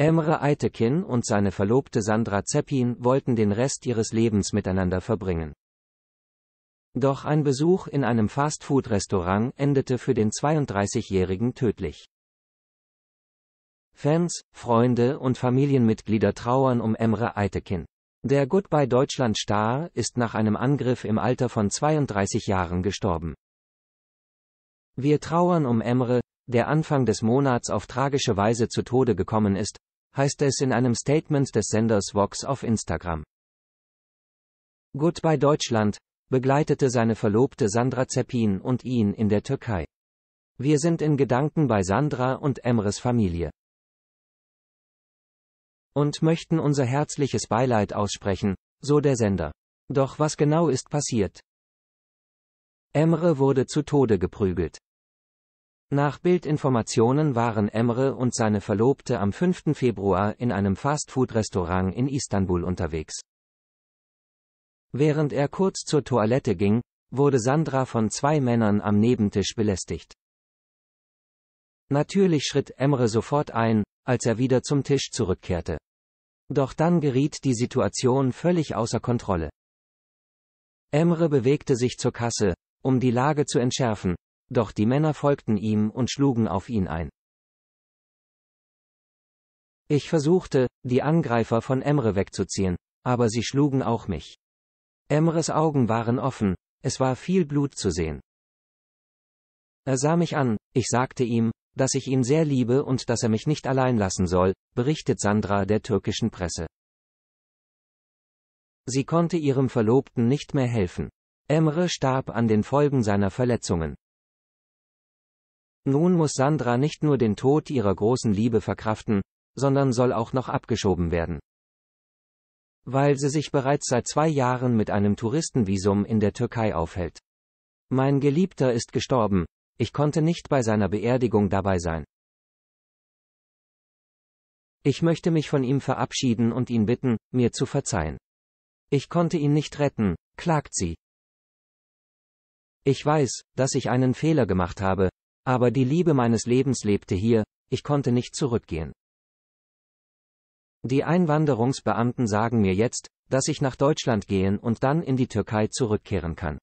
Emre Aytekin und seine Verlobte Sandra Zeppin wollten den Rest ihres Lebens miteinander verbringen. Doch ein Besuch in einem Fastfood-Restaurant endete für den 32-Jährigen tödlich. Fans, Freunde und Familienmitglieder trauern um Emre Aytekin. Der Goodbye Deutschland Star ist nach einem Angriff im Alter von 32 Jahren gestorben. Wir trauern um Emre, der Anfang des Monats auf tragische Weise zu Tode gekommen ist, heißt es in einem Statement des Senders Vox auf Instagram. Goodbye Deutschland begleitete seine Verlobte Sandra Zeppin und ihn in der Türkei. Wir sind in Gedanken bei Sandra und Emres Familie. Und möchten unser herzliches Beileid aussprechen, so der Sender. Doch was genau ist passiert? Emre wurde zu Tode geprügelt. Nach Bildinformationen waren Emre und seine Verlobte am 5. Februar in einem Fastfood-Restaurant in Istanbul unterwegs. Während er kurz zur Toilette ging, wurde Sandra von zwei Männern am Nebentisch belästigt. Natürlich schritt Emre sofort ein, als er wieder zum Tisch zurückkehrte. Doch dann geriet die Situation völlig außer Kontrolle. Emre bewegte sich zur Kasse, um die Lage zu entschärfen, doch die Männer folgten ihm und schlugen auf ihn ein. Ich versuchte, die Angreifer von Emre wegzuziehen, aber sie schlugen auch mich. Emres Augen waren offen, es war viel Blut zu sehen. Er sah mich an, ich sagte ihm, dass ich ihn sehr liebe und dass er mich nicht allein lassen soll, berichtet Sandra der türkischen Presse. Sie konnte ihrem Verlobten nicht mehr helfen. Emre starb an den Folgen seiner Verletzungen. Nun muss Sandra nicht nur den Tod ihrer großen Liebe verkraften, sondern soll auch noch abgeschoben werden. Weil sie sich bereits seit zwei Jahren mit einem Touristenvisum in der Türkei aufhält. Mein Geliebter ist gestorben, ich konnte nicht bei seiner Beerdigung dabei sein. Ich möchte mich von ihm verabschieden und ihn bitten, mir zu verzeihen. Ich konnte ihn nicht retten, klagt sie. Ich weiß, dass ich einen Fehler gemacht habe, aber die Liebe meines Lebens lebte hier, ich konnte nicht zurückgehen. Die Einwanderungsbeamten sagen mir jetzt, dass ich nach Deutschland gehen und dann in die Türkei zurückkehren kann.